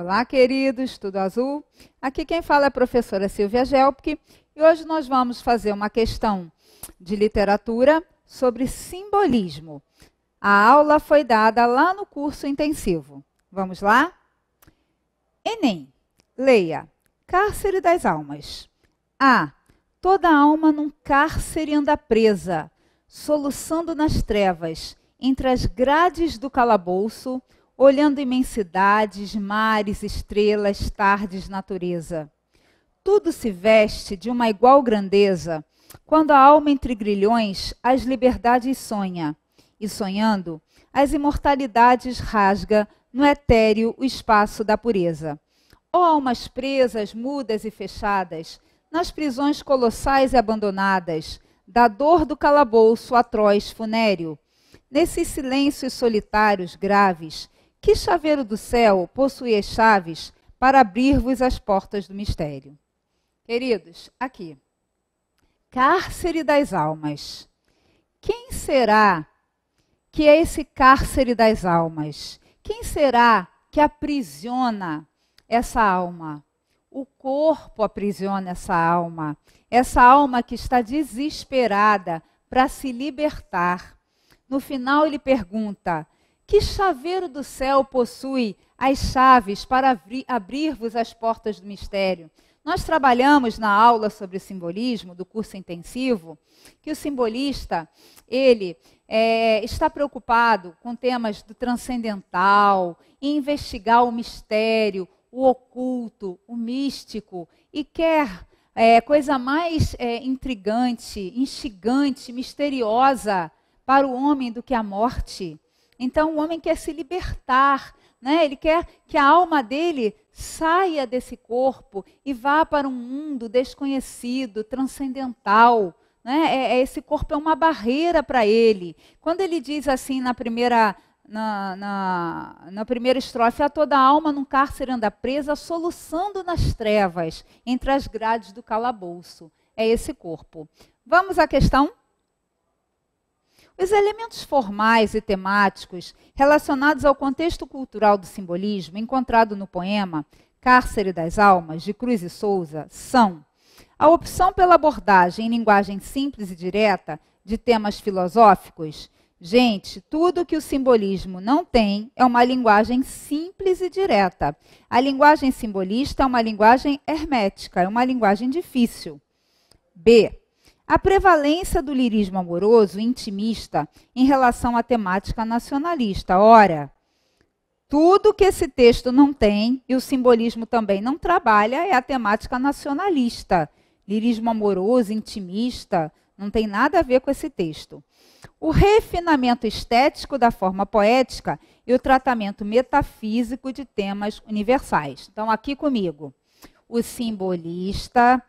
Olá, queridos, tudo azul? Aqui quem fala é a professora Silvia Gelpke e hoje nós vamos fazer uma questão de literatura sobre simbolismo. A aula foi dada lá no curso intensivo. Vamos lá? Enem, leia Cárcere das Almas. A. Toda alma num cárcere anda presa, soluçando nas trevas, entre as grades do calabouço, olhando imensidades, mares, estrelas, tardes, natureza. Tudo se veste de uma igual grandeza, quando a alma entre grilhões as liberdades sonha, e sonhando, as imortalidades rasga no etéreo o espaço da pureza. Ó oh, almas presas, mudas e fechadas, nas prisões colossais e abandonadas, da dor do calabouço atroz funéreo, nesses silêncios solitários graves, que chaveiro do céu as chaves para abrir-vos as portas do mistério? Queridos, aqui. Cárcere das almas. Quem será que é esse cárcere das almas? Quem será que aprisiona essa alma? O corpo aprisiona essa alma, essa alma que está desesperada para se libertar. No final, ele pergunta: que chaveiro do céu possui as chaves para abrir-vos as portas do mistério? Nós trabalhamos na aula sobre o simbolismo do curso intensivo que o simbolista ele é, está preocupado com temas do transcendental, investigar o mistério, o oculto, o místico e quer é, coisa mais é, intrigante, instigante, misteriosa para o homem do que a morte. Então o homem quer se libertar, né? ele quer que a alma dele saia desse corpo e vá para um mundo desconhecido, transcendental. Né? É, é, esse corpo é uma barreira para ele. Quando ele diz assim na primeira. Na, na, na, primeira estrofe, a toda alma num cárcere anda presa, soluçando nas trevas, entre as grades do calabouço. É esse corpo. Vamos à questão os elementos formais e temáticos relacionados ao contexto cultural do simbolismo encontrado no poema Cárcere das Almas, de Cruz e Souza, são a opção pela abordagem em linguagem simples e direta de temas filosóficos. Gente, tudo que o simbolismo não tem é uma linguagem simples e direta. A linguagem simbolista é uma linguagem hermética, é uma linguagem difícil. B a prevalência do lirismo amoroso intimista em relação à temática nacionalista. Ora, tudo que esse texto não tem, e o simbolismo também não trabalha, é a temática nacionalista. Lirismo amoroso, intimista, não tem nada a ver com esse texto. O refinamento estético da forma poética e o tratamento metafísico de temas universais. Então, aqui comigo, o simbolista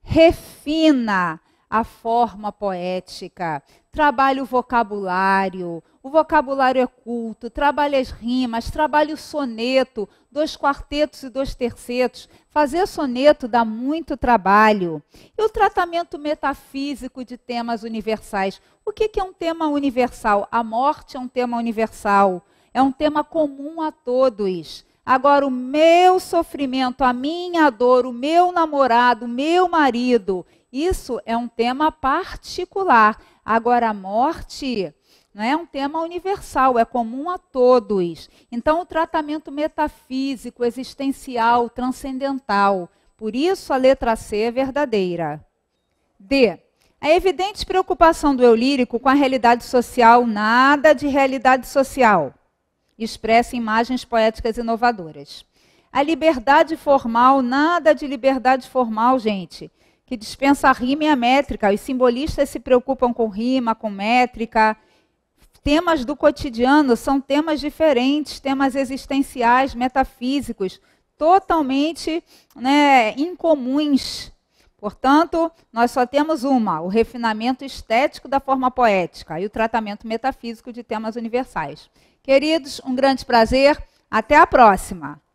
refina a forma poética, trabalha o vocabulário, o vocabulário é culto, trabalha as rimas, trabalha o soneto, dois quartetos e dois tercetos. Fazer soneto dá muito trabalho. E o tratamento metafísico de temas universais. O que é um tema universal? A morte é um tema universal, é um tema comum a todos. Agora, o meu sofrimento, a minha dor, o meu namorado, o meu marido, isso é um tema particular. Agora, a morte não é um tema universal, é comum a todos. Então, o tratamento metafísico, existencial, transcendental. Por isso, a letra C é verdadeira. D. A evidente preocupação do eu lírico com a realidade social, nada de realidade social. Expressa imagens poéticas inovadoras. A liberdade formal, nada de liberdade formal, gente que dispensa a rima e a métrica. Os simbolistas se preocupam com rima, com métrica. Temas do cotidiano são temas diferentes, temas existenciais, metafísicos, totalmente né, incomuns. Portanto, nós só temos uma: o refinamento estético da forma poética e o tratamento metafísico de temas universais. Queridos, um grande prazer. Até a próxima!